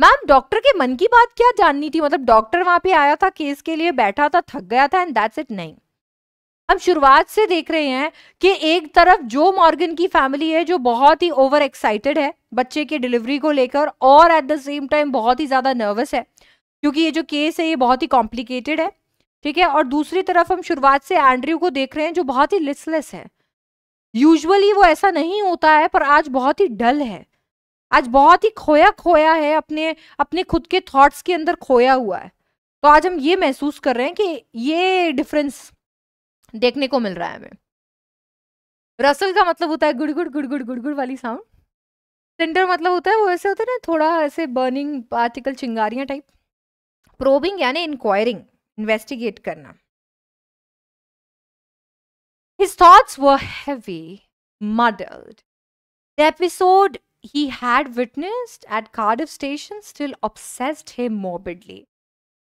मैम डॉक्टर के मन की बात क्या जाननी थी मतलब डॉक्टर वहां पे आया था केस के लिए बैठा था थक गया था एंड दैट्स इट नहीं हम शुरुआत से देख रहे हैं कि एक तरफ जो मॉर्गन की फैमिली है जो बहुत ही ओवर एक्साइटेड है बच्चे के डिलीवरी को लेकर और एट द सेम टाइम बहुत ही ज़्यादा नर्वस है क्योंकि ये जो केस है ये बहुत ही कॉम्प्लिकेटेड है ठीक है और दूसरी तरफ हम शुरुआत से एंड्रयू को देख रहे हैं जो बहुत ही लिसलेस है यूजुअली वो ऐसा नहीं होता है पर आज बहुत ही डल है आज बहुत ही खोया खोया है अपने अपने खुद के थॉट्स के अंदर खोया हुआ है तो आज हम ये महसूस कर रहे हैं कि ये डिफरेंस देखने को मिल रहा है हमें रसल का मतलब होता है गुड़ गुड़ गुड़ गुड़ गुड़ गुड़ वाली साउंड सिंडर मतलब होता है वो ऐसे होता है ना थोड़ा ऐसे बर्निंग पार्टिकल चिंगारियाँ टाइप प्रोबिंग यानी इंक्वायरिंग इन्वेस्टिगेट करना His thoughts were heavy, muddled. The episode he had witnessed at Cardiff station still obsessed him morbidly.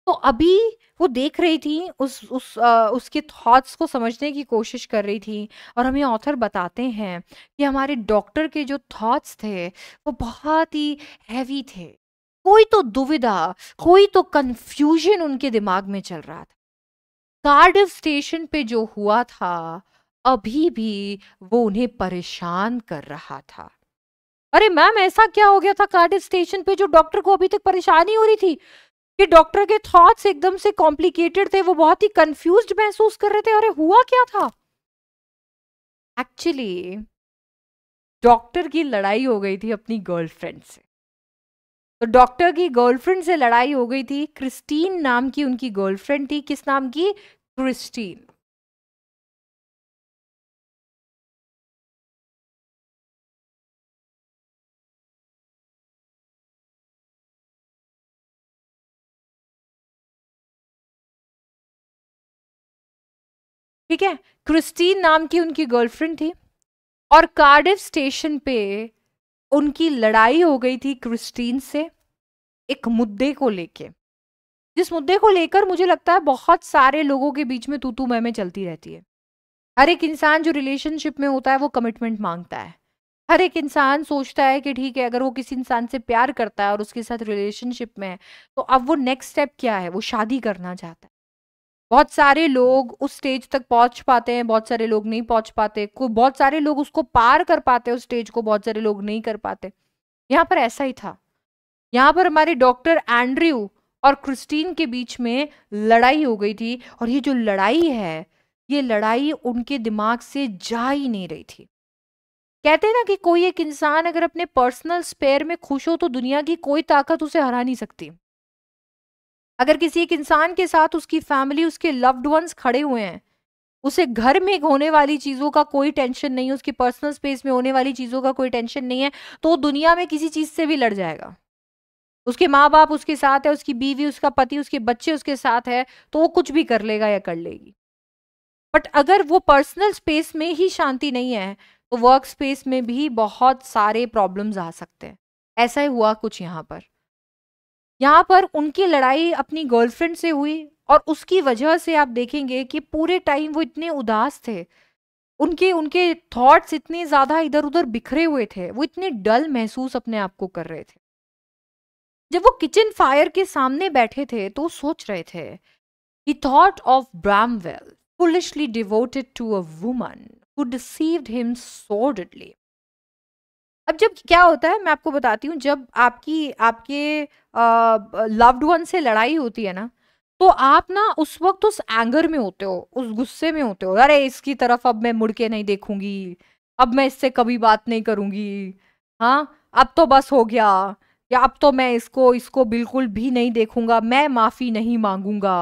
तो अभी वो देख रही थी उस उस आ, उसके थॉट्स को समझने की कोशिश कर रही थी और हमें ऑथर बताते हैं कि हमारे डॉक्टर के जो थॉट्स थे वो बहुत ही हैवी थे कोई तो दुविधा कोई तो कंफ्यूजन उनके दिमाग में चल रहा था कार्ड स्टेशन पे जो हुआ था अभी भी वो उन्हें परेशान कर रहा था अरे मैम ऐसा क्या हो गया था कार्ड स्टेशन पे जो डॉक्टर को अभी तक परेशानी हो रही थी कि डॉक्टर के थॉट्स एकदम से कॉम्प्लिकेटेड थे वो बहुत ही कंफ्यूज महसूस कर रहे थे अरे हुआ क्या था एक्चुअली डॉक्टर की लड़ाई हो गई थी अपनी गर्लफ्रेंड से तो डॉक्टर की गर्लफ्रेंड से लड़ाई हो गई थी क्रिस्टीन नाम की उनकी गर्लफ्रेंड थी किस नाम की क्रिस्टीन ठीक है क्रिस्टीन नाम की उनकी गर्लफ्रेंड थी और कार्डिफ स्टेशन पे उनकी लड़ाई हो गई थी क्रिस्टीन से एक मुद्दे को लेके जिस मुद्दे को लेकर मुझे लगता है बहुत सारे लोगों के बीच में तू तू मैं चलती रहती है हर एक इंसान जो रिलेशनशिप में होता है वो कमिटमेंट मांगता है हर एक इंसान सोचता है कि ठीक है अगर वो किसी इंसान से प्यार करता है और उसके साथ रिलेशनशिप में है तो अब वो नेक्स्ट स्टेप क्या है वो शादी करना चाहता है बहुत सारे लोग उस स्टेज तक पहुंच पाते हैं बहुत सारे लोग नहीं पहुंच पाते को बहुत सारे लोग उसको पार कर पाते उस स्टेज को बहुत सारे लोग नहीं कर पाते यहाँ पर ऐसा ही था यहाँ पर हमारे डॉक्टर एंड्रयू और क्रिस्टीन के बीच में लड़ाई हो गई थी और ये जो लड़ाई है ये लड़ाई उनके दिमाग से जा ही नहीं रही थी कहते हैं ना कि कोई एक इंसान अगर अपने पर्सनल स्पेयर में खुश हो तो दुनिया की कोई ताकत उसे हरा नहीं सकती अगर किसी एक इंसान के साथ उसकी फैमिली उसके लव्ड वंस खड़े हुए हैं उसे घर में होने वाली चीज़ों का कोई टेंशन नहीं है उसकी पर्सनल स्पेस में होने वाली चीज़ों का कोई टेंशन नहीं है तो वो दुनिया में किसी चीज़ से भी लड़ जाएगा उसके माँ बाप उसके साथ है उसकी बीवी उसका पति उसके बच्चे उसके साथ है तो वो कुछ भी कर लेगा या कर लेगी बट अगर वो पर्सनल स्पेस में ही शांति नहीं है तो वर्क स्पेस में भी बहुत सारे प्रॉब्लम्स आ सकते हैं ऐसा ही हुआ कुछ यहाँ पर यहाँ पर उनकी लड़ाई अपनी गर्लफ्रेंड से हुई और उसकी वजह से आप देखेंगे कि पूरे टाइम वो इतने उदास थे उनके उनके थॉट्स इतने ज़्यादा इधर उधर बिखरे हुए थे वो इतने डल महसूस अपने आप को कर रहे थे जब वो किचन फायर के सामने बैठे थे तो सोच रहे थे he thought of Bramwell foolishly devoted to a woman who deceived him sordidly. अब जब क्या होता है मैं आपको बताती हूँ जब आपकी आपके लव्ड वन से लड़ाई होती है ना तो आप ना उस वक्त उस एंगर में होते हो उस गुस्से में होते हो अरे इसकी तरफ अब मैं मुड़के नहीं देखूंगी अब मैं इससे कभी बात नहीं करूंगी हाँ अब तो बस हो गया या अब तो मैं इसको इसको बिल्कुल भी नहीं देखूंगा मैं माफ़ी नहीं मांगूंगा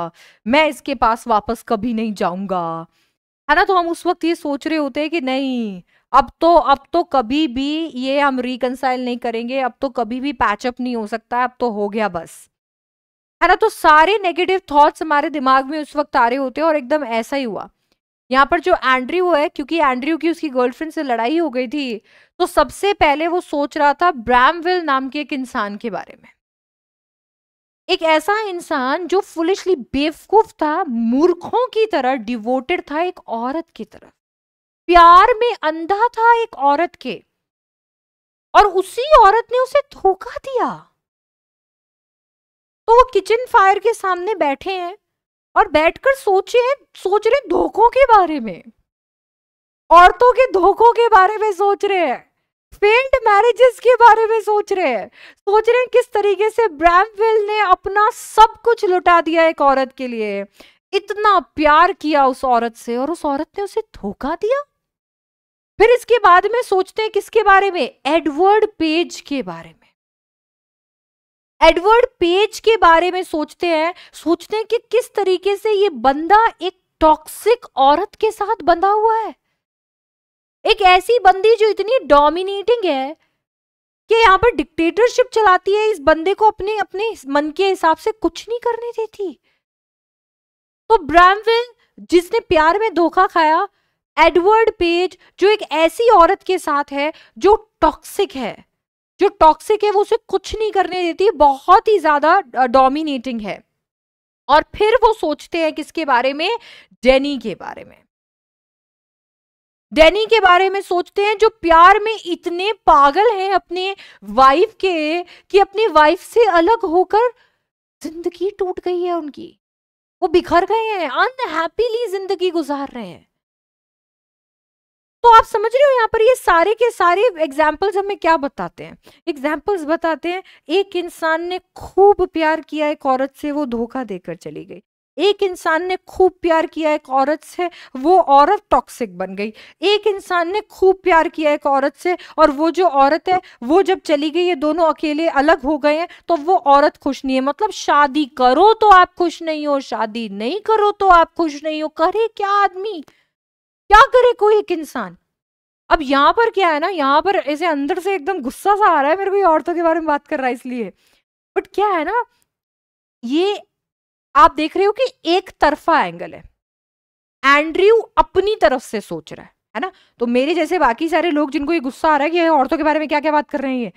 मैं इसके पास वापस कभी नहीं जाऊंगा है ना तो हम उस वक्त ये सोच रहे होते हैं कि नहीं अब तो अब तो कभी भी ये हम रिकनसाइल नहीं करेंगे अब तो कभी भी पैचअप नहीं हो सकता अब तो हो गया बस है ना तो सारे नेगेटिव थॉट्स हमारे दिमाग में उस वक्त आ रहे होते हैं और एकदम ऐसा ही हुआ यहाँ पर जो एंड्रयू है क्योंकि एंड्रयू की उसकी गर्लफ्रेंड से लड़ाई हो गई थी तो सबसे पहले वो सोच रहा था ब्रैमविल नाम के एक इंसान के बारे में एक ऐसा इंसान जो फुलिशली बेवकूफ था मूर्खों की तरह डिवोटेड था एक औरत की तरफ प्यार में अंधा था एक औरत के और उसी औरत ने उसे धोखा दिया तो वो किचन फायर के सामने बैठे हैं और बैठकर सोचे हैं सोच रहे धोखों के बारे में औरतों के धोखों के बारे में सोच रहे हैं फेंट मैरिजेस के बारे में सोच रहे हैं सोच रहे हैं किस तरीके से ब्रैमविल ने अपना सब कुछ लुटा दिया एक औरत के लिए इतना प्यार किया उस औरत से और उस औरत ने उसे धोखा दिया फिर इसके बाद में सोचते हैं किसके बारे में एडवर्ड पेज के बारे में एडवर्ड पेज के बारे में सोचते हैं सोचते हैं कि किस तरीके से ये बंदा एक टॉक्सिक औरत के साथ बंधा हुआ है एक ऐसी बंदी जो इतनी डोमिनेटिंग है कि यहां पर डिक्टेटरशिप चलाती है इस बंदे को अपने अपने मन के हिसाब से कुछ नहीं करने देती तो ब्रामविन जिसने प्यार में धोखा खाया एडवर्ड पेज जो एक ऐसी औरत के साथ है जो टॉक्सिक है जो टॉक्सिक है वो उसे कुछ नहीं करने देती बहुत ही ज्यादा डोमिनेटिंग है और फिर वो सोचते हैं किसके बारे में डेनी के बारे में डेनी के बारे में सोचते हैं जो प्यार में इतने पागल हैं अपने वाइफ के कि अपनी वाइफ से अलग होकर जिंदगी टूट गई है उनकी वो बिखर गए हैं अनहैप्पीली जिंदगी गुजार रहे हैं तो आप समझ रहे हो यहाँ पर ये सारे के सारे एग्जाम्पल्स हमें क्या बताते हैं एग्जाम्पल्स बताते हैं एक इंसान ने खूब प्यार किया एक औरत से वो धोखा देकर चली गई एक इंसान ने खूब प्यार किया एक औरत से वो औरत टॉक्सिक बन गई एक इंसान ने खूब प्यार किया एक औरत से और वो जो औरत है वो जब चली गई ये दोनों अकेले अलग हो गए हैं तो वो औरत खुश नहीं है मतलब शादी करो तो आप खुश नहीं हो शादी नहीं करो तो आप खुश नहीं हो करे क्या आदमी क्या करे कोई एक इंसान अब यहाँ पर क्या है ना यहाँ पर ऐसे अंदर से एकदम गुस्सा सा आ रहा है मेरे को ये औरतों के बारे में बात कर रहा है इसलिए बट क्या है ना ये आप देख रहे हो कि एक तरफा एंगल है एंड्रयू अपनी तरफ से सोच रहा है है ना तो मेरे जैसे बाकी सारे लोग जिनको ये गुस्सा आ रहा है कि औरतों के बारे में क्या क्या बात कर रहे हैं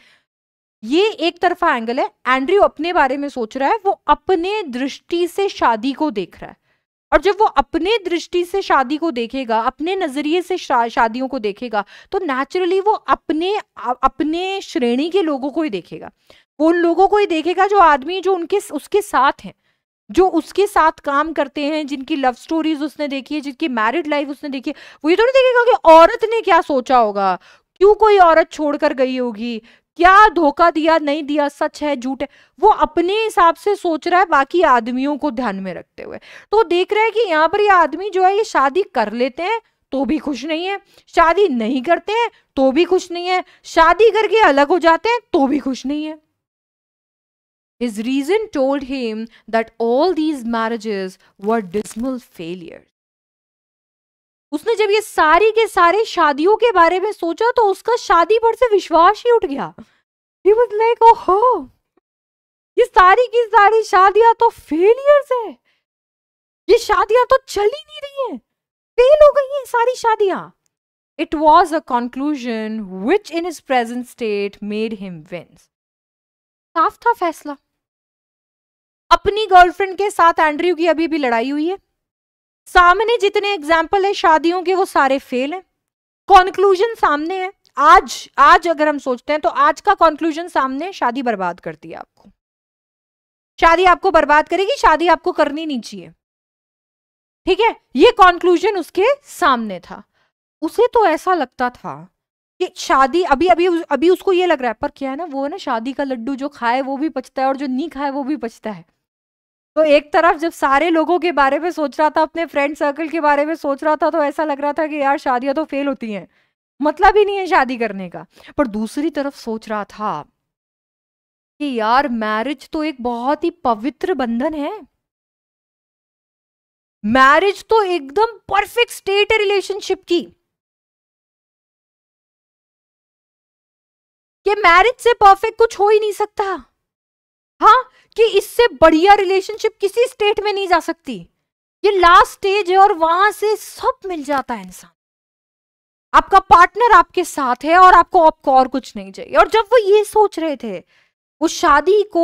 ये एक तरफा एंगल है एंड्रयू अपने बारे में सोच रहा है वो अपने दृष्टि से शादी को देख रहा है और जब वो अपने दृष्टि से शादी को देखेगा अपने नज़रिए से शा, शादियों को देखेगा तो नेचुरली वो अपने अपने श्रेणी के लोगों को ही देखेगा वो उन लोगों को ही देखेगा जो आदमी जो उनके उसके साथ हैं जो उसके साथ काम करते हैं जिनकी लव स्टोरीज उसने देखी है जिनकी मैरिड लाइफ उसने देखी है वो ये तो नहीं देखेगा कि औरत ने क्या सोचा होगा क्यों कोई औरत छोड़कर गई होगी क्या धोखा दिया नहीं दिया सच है झूठ है वो अपने हिसाब से सोच रहा है बाकी आदमियों को ध्यान में रखते हुए तो देख रहे हैं कि यहाँ पर ये आदमी जो है ये शादी कर लेते हैं तो भी खुश नहीं है शादी नहीं करते हैं तो भी खुश नहीं है शादी करके अलग हो जाते हैं तो भी खुश नहीं है His reason told him that all these marriages were dismal failures. उसने जब ये सारी के सारे शादियों के बारे में सोचा तो उसका शादी पर से विश्वास ही उठ गया ही लाइक ओहो ये सारी की सारी शादियां तो फेलियर्स है ये शादियां तो चल ही नहीं रही हैं फेल हो गई हैं सारी शादियां it was a conclusion which in his present state made him wince साफ था फैसला अपनी गर्लफ्रेंड के साथ एंड्रयू की अभी भी लड़ाई हुई है सामने जितने एग्जाम्पल है शादियों के वो सारे फेल हैं कॉन्क्लूजन सामने है आज आज अगर हम सोचते हैं तो आज का कॉन्क्लूजन सामने शादी बर्बाद करती है आपको शादी आपको बर्बाद करेगी शादी आपको करनी नहीं चाहिए ठीक है ये कॉन्क्लूजन उसके सामने था उसे तो ऐसा लगता था कि शादी अभी अभी अभी उसको ये लग रहा है पर क्या है ना वो है ना शादी का लड्डू जो खाए वो भी पचता है और जो नहीं खाए वो भी पचता है तो एक तरफ जब सारे लोगों के बारे में सोच रहा था अपने फ्रेंड सर्कल के बारे में सोच रहा था तो ऐसा लग रहा था कि यार शादियां तो फेल होती हैं मतलब ही नहीं है शादी करने का पर दूसरी तरफ सोच रहा था कि यार मैरिज तो एक बहुत ही पवित्र बंधन है मैरिज तो एकदम परफेक्ट स्टेट है रिलेशनशिप की मैरिज से परफेक्ट कुछ हो ही नहीं सकता हाँ कि इससे बढ़िया रिलेशनशिप किसी स्टेट में नहीं जा सकती ये लास्ट स्टेज है और वहां से सब मिल जाता है इंसान आपका पार्टनर आपके साथ है और आपको आपको और कुछ नहीं चाहिए और जब वो ये सोच रहे थे उस शादी को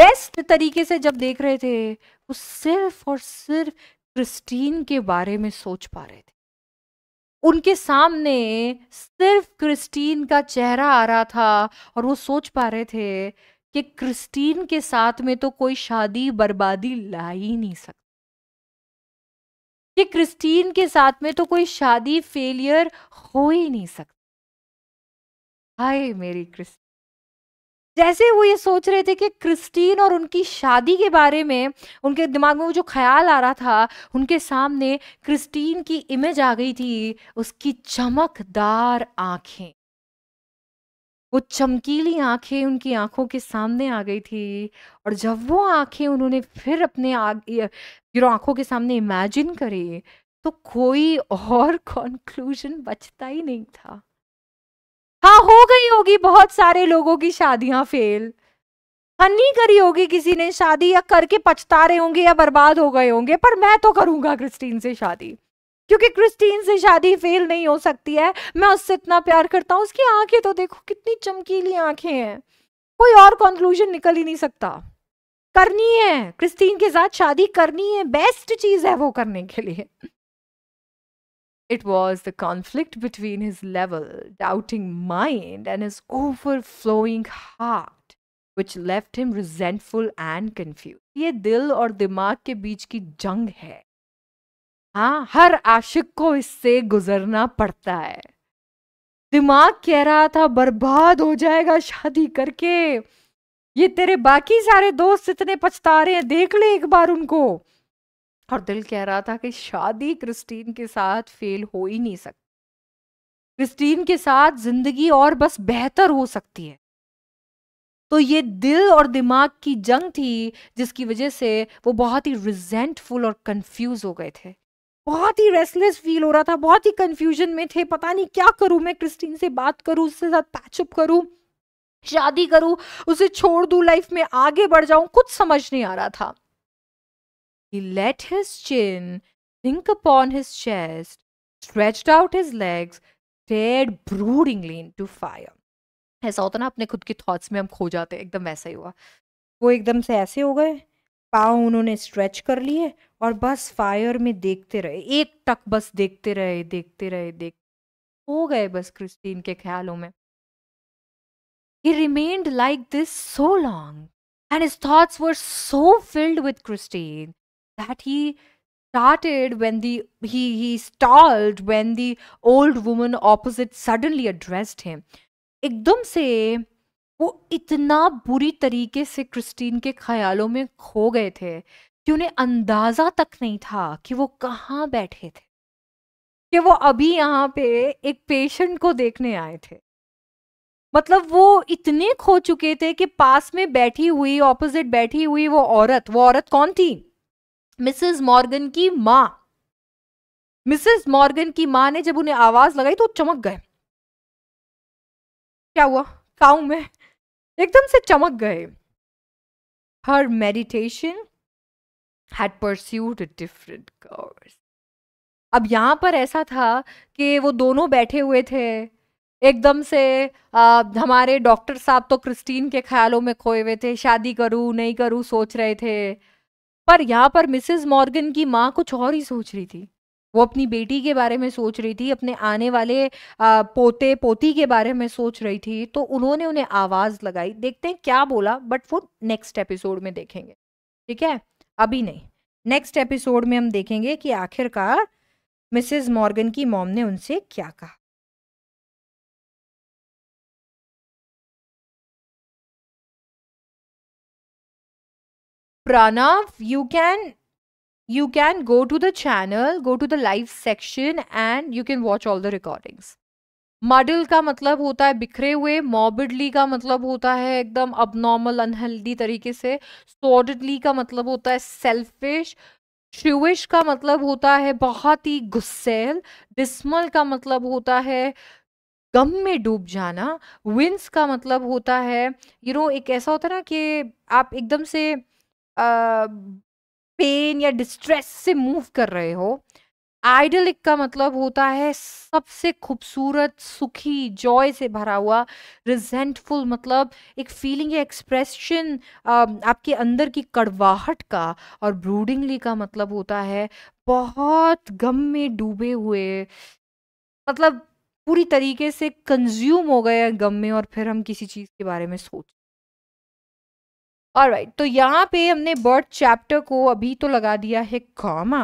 बेस्ट तरीके से जब देख रहे थे वो सिर्फ और सिर्फ क्रिस्टीन के बारे में सोच पा रहे थे उनके सामने सिर्फ क्रिस्टीन का चेहरा आ रहा था और वो सोच पा रहे थे कि क्रिस्टीन के साथ में तो कोई शादी बर्बादी ला ही नहीं सकती कि क्रिस्टीन के साथ में तो कोई शादी फेलियर हो ही नहीं सकती हाय मेरी क्रिस्टीन जैसे वो ये सोच रहे थे कि क्रिस्टीन और उनकी शादी के बारे में उनके दिमाग में वो जो ख्याल आ रहा था उनके सामने क्रिस्टीन की इमेज आ गई थी उसकी चमकदार आंखें वो चमकीली आंखें उनकी आंखों के सामने आ गई थी और जब वो आंखें उन्होंने फिर अपने आगे आंखों यू नो के सामने इमेजिन करी, तो कोई और कॉन्क्लूज़न बचता ही नहीं था। हाँ, हो गई होगी बहुत सारे लोगों की शादियां फ़ेल। हाँ, नहीं करी होगी किसी ने शादी या करके पछता रहे होंगे या बर्बाद हो गए होंगे, पर मैं तो करूंगा क्रिस्टीन से शादी। क्योंकि क्रिस्टीन से शादी फेल नहीं हो सकती है मैं उससे इतना प्यार करता हूँ उसकी आंखें तो देखो कितनी चमकीली आंखें हैं कोई और कंक्लूजन निकल ही नहीं सकता करनी है क्रिस्टीन के साथ शादी करनी है बेस्ट चीज है वो करने के लिए was the conflict between his level doubting mind and his overflowing heart which left him resentful and confused ये दिल और दिमाग के बीच की जंग है हाँ हर आशिक को इससे गुजरना पड़ता है दिमाग कह रहा था बर्बाद हो जाएगा शादी करके ये तेरे बाकी सारे दोस्त इतने पछता रहे हैं देख ले एक बार उनको और दिल कह रहा था कि शादी क्रिस्टीन के साथ फेल हो ही नहीं सकती क्रिस्टीन के साथ जिंदगी और बस बेहतर हो सकती है तो ये दिल और दिमाग की जंग थी जिसकी वजह से वो बहुत ही रिजेंटफुल और कंफ्यूज हो गए थे बहुत ही रेस्टलेस फील हो रहा था बहुत ही कंफ्यूजन में थे पता नहीं क्या करूं मैं क्रिस्टीन से बात करूं उसके साथ पैचअप करूं शादी करूं उसे छोड़ दूं लाइफ में आगे बढ़ जाऊं कुछ समझ नहीं आ रहा था let his chin think upon his chest chest, out his legs legs, stared broodingly into fire. ऐसा होता ना अपने खुद के थॉट्स में हम खो जाते एकदम ऐसा ही हुआ वो एकदम से ऐसे हो गए पाँव उन्होंने स्ट्रेच कर लिए और बस फायर में देखते रहे एक टक बस देखते रहे देखते रहे देख हो गए बस क्रिस्टीन के ख्यालों में he remained like this so long and his thoughts were so filled with Christine that he started when the he he stalled when the old woman opposite suddenly addressed him. एकदम से वो इतना बुरी तरीके से क्रिस्टीन के ख्यालों में खो गए थे कि उन्हें अंदाजा तक नहीं था कि वो कहाँ बैठे थे कि वो अभी यहाँ पे एक पेशेंट को देखने आए थे मतलब वो इतने खो चुके थे कि पास में बैठी हुई ऑपोजिट बैठी हुई वो औरत वो औरत कौन थी मिसेस मॉर्गन की माँ मिसेस मॉर्गन की माँ ने जब उन्हें आवाज लगाई तो चमक गए क्या हुआ काऊ में एकदम से चमक गए her meditation had pursued different course अब यहाँ पर ऐसा था कि वो दोनों बैठे हुए थे एकदम से आ, हमारे डॉक्टर साहब तो क्रिस्टीन के ख्यालों में खोए हुए थे शादी करूँ नहीं करूँ सोच रहे थे पर यहाँ पर मिसेस मॉर्गन की माँ कुछ और ही सोच रही थी वो अपनी बेटी के बारे में सोच रही थी अपने आने वाले आ, पोते पोती के बारे में सोच रही थी तो उन्होंने उन्हें आवाज़ लगाई देखते हैं क्या बोला बट वो नेक्स्ट एपिसोड में देखेंगे ठीक है अभी नहीं नेक्स्ट एपिसोड में हम देखेंगे कि आखिरकार मिसेस मॉर्गन की मॉम ने उनसे क्या कहा Pranav you can you can go to the channel go to the live section and you can watch all the recordings model का मतलब होता है बिखरे हुए मॉबिडली का मतलब होता है एकदम अबनॉर्मल अनहेल्दी तरीके से सोडली का मतलब होता है सेल्फिश श्रिविश का मतलब होता है बहुत ही गुस्सेल डिस्मल का मतलब होता है गम में डूब जाना विंस का मतलब होता है यू you नो know, एक ऐसा होता है ना कि आप एकदम से पेन या डिस्ट्रेस से मूव कर रहे हो आइडलिक का मतलब होता है सबसे खूबसूरत सुखी जॉय से भरा हुआ रिजेंटफुल मतलब एक फीलिंग या एक्सप्रेशन आपके अंदर की कड़वाहट का और ब्रूडिंगली का मतलब होता है बहुत गम में डूबे हुए मतलब पूरी तरीके से कंज्यूम हो गए गम में और फिर हम किसी चीज़ के बारे में सोच और राइट तो यहाँ पे हमने बर्ड चैप्टर को अभी तो लगा दिया है कॉमा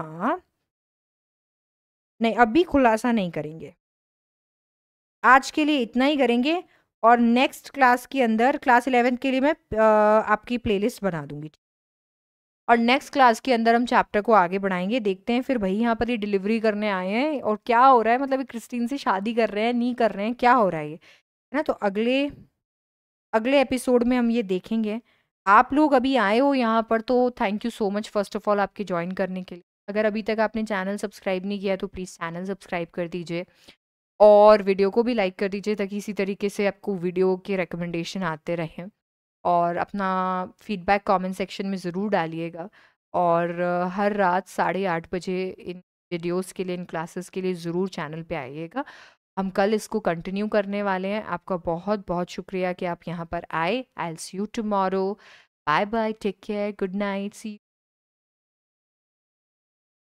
नहीं अभी खुलासा नहीं करेंगे आज के लिए इतना ही करेंगे और नेक्स्ट क्लास के अंदर क्लास इलेवेंथ के लिए मैं आपकी प्लेलिस्ट बना दूंगी और नेक्स्ट क्लास के अंदर हम चैप्टर को आगे बढ़ाएंगे देखते हैं फिर भाई यहाँ पर ये डिलीवरी करने आए हैं और क्या हो रहा है मतलब क्रिस्टीन से शादी कर रहे हैं नहीं कर रहे हैं क्या हो रहा है ये है ना तो अगले अगले एपिसोड में हम ये देखेंगे आप लोग अभी आए हो यहाँ पर तो thank you so much first of all आपके ज्वाइन करने के लिए अगर अभी तक आपने चैनल सब्सक्राइब नहीं किया तो प्लीज़ चैनल सब्सक्राइब कर दीजिए और वीडियो को भी लाइक कर दीजिए ताकि इसी तरीके से आपको वीडियो के रिकमेंडेशन आते रहें और अपना फीडबैक कमेंट सेक्शन में ज़रूर डालिएगा और हर रात साढ़े आठ बजे इन वीडियोस के लिए इन क्लासेस के लिए ज़रूर चैनल पे आइएगा हम कल इसको कंटिन्यू करने वाले हैं आपका बहुत बहुत शुक्रिया कि आप यहाँ पर आए I'll see you tomorrow bye bye take care good night C